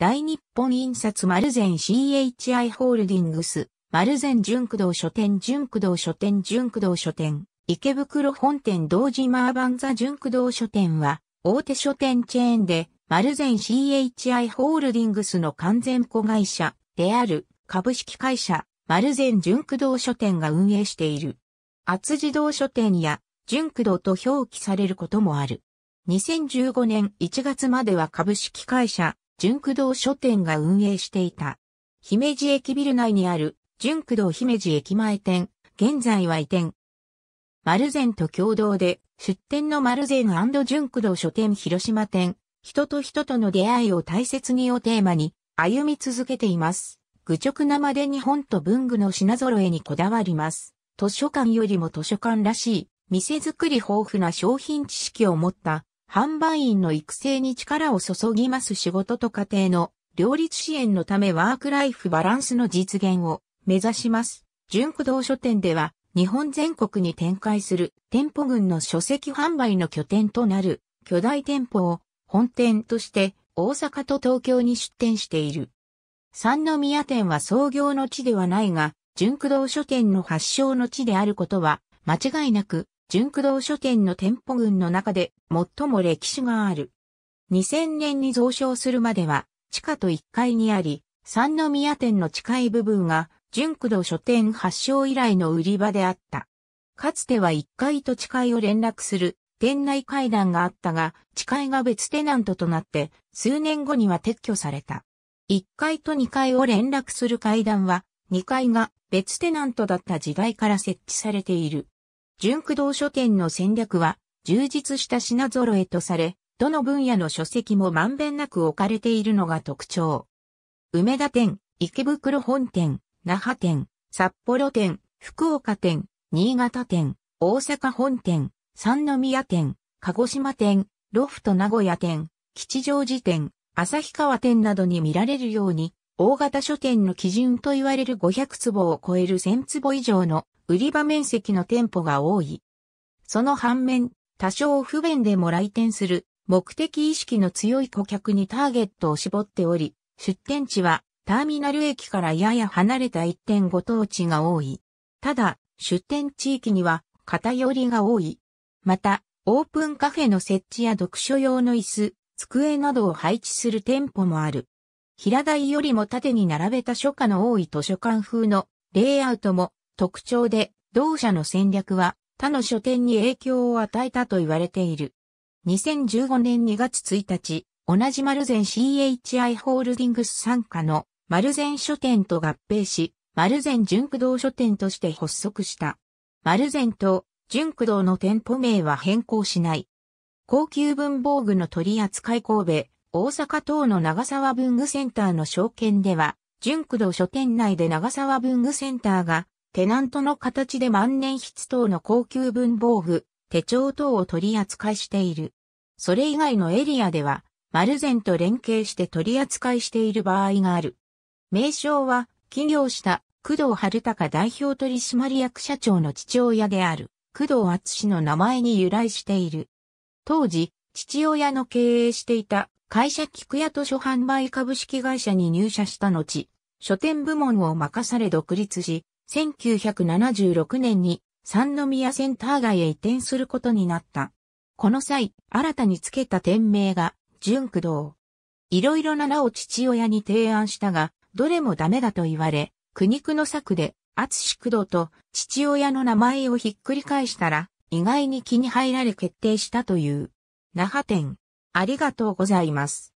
大日本印刷丸善 CHI ホールディングス、丸善純駆動書店純駆動書店純駆動書店、池袋本店同時マーバンザ純駆動書店は、大手書店チェーンで、丸善 CHI ホールディングスの完全子会社である株式会社、丸善純駆動書店が運営している。厚自動書店や純駆動と表記されることもある。2015年1月までは株式会社、純駆動書店が運営していた。姫路駅ビル内にある純駆動姫路駅前店、現在は移転。丸善と共同で出店の丸善純駆動書店広島店、人と人との出会いを大切にをテーマに歩み続けています。愚直なまでに本と文具の品揃えにこだわります。図書館よりも図書館らしい、店作り豊富な商品知識を持った販売員の育成に力を注ぎます仕事と家庭の両立支援のためワークライフバランスの実現を目指します。純駆動書店では日本全国に展開する店舗群の書籍販売の拠点となる巨大店舗を本店として大阪と東京に出店している。三宮店は創業の地ではないが、純駆動書店の発祥の地であることは間違いなく純駆動書店の店舗群の中で最も歴史がある。2000年に増床するまでは地下と1階にあり、三宮店の近い部分が純駆動書店発祥以来の売り場であった。かつては1階と地階を連絡する店内階段があったが、地階が別テナントとなって数年後には撤去された。1階と2階を連絡する階段は2階が別テナントだった時代から設置されている。純駆動書店の戦略は、充実した品揃えとされ、どの分野の書籍もまんべんなく置かれているのが特徴。梅田店、池袋本店、那覇店、札幌店、福岡店、新潟店、大阪本店、三宮店、鹿児島店、ロフト名古屋店、吉祥寺店、旭川店などに見られるように、大型書店の基準と言われる500坪を超える1000坪以上の売り場面積の店舗が多い。その反面、多少不便でも来店する目的意識の強い顧客にターゲットを絞っており、出店地はターミナル駅からやや離れた1.5等地が多い。ただ、出店地域には偏りが多い。また、オープンカフェの設置や読書用の椅子、机などを配置する店舗もある。平台よりも縦に並べた書家の多い図書館風のレイアウトも特徴で、同社の戦略は他の書店に影響を与えたと言われている。2015年2月1日、同じ丸善 CHI ホールディングス傘下の丸善書店と合併し、丸善純駆動書店として発足した。丸善と純駆動の店舗名は変更しない。高級文房具の取扱い神戸、大阪等の長沢文具センターの証券では、純駆動書店内で長沢文具センターがテナントの形で万年筆等の高級文房具、手帳等を取り扱いしている。それ以外のエリアでは、丸善と連携して取り扱いしている場合がある。名称は、起業した工藤春高代表取締役社長の父親である、工藤厚氏の名前に由来している。当時、父親の経営していた会社菊屋図書販売株式会社に入社した後、書店部門を任され独立し、1976年に三宮センター街へ移転することになった。この際、新たに付けた店名が、純駆動。いろいろな名を父親に提案したが、どれもダメだと言われ、苦肉の策で、厚志駆動と父親の名前をひっくり返したら、意外に気に入られ決定したという。那覇店、ありがとうございます。